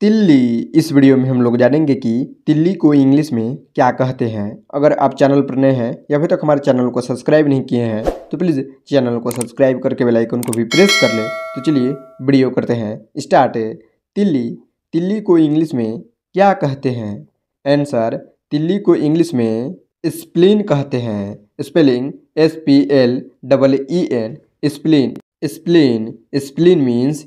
तिल्ली इस वीडियो में हम लोग जानेंगे कि तिल्ली को इंग्लिश में क्या कहते हैं अगर आप चैनल पर नए हैं या अभी तक हमारे चैनल को सब्सक्राइब नहीं किए हैं तो प्लीज़ चैनल को सब्सक्राइब करके बेल आइकन को भी प्रेस कर लें तो चलिए वीडियो करते हैं स्टार्ट तिल्ली तिल्ली को इंग्लिश में क्या कहते हैं आंसर तिल्ली को इंग्लिश में स्प्लिन कहते हैं spelling S e e P L double E N spleen spleen spleen means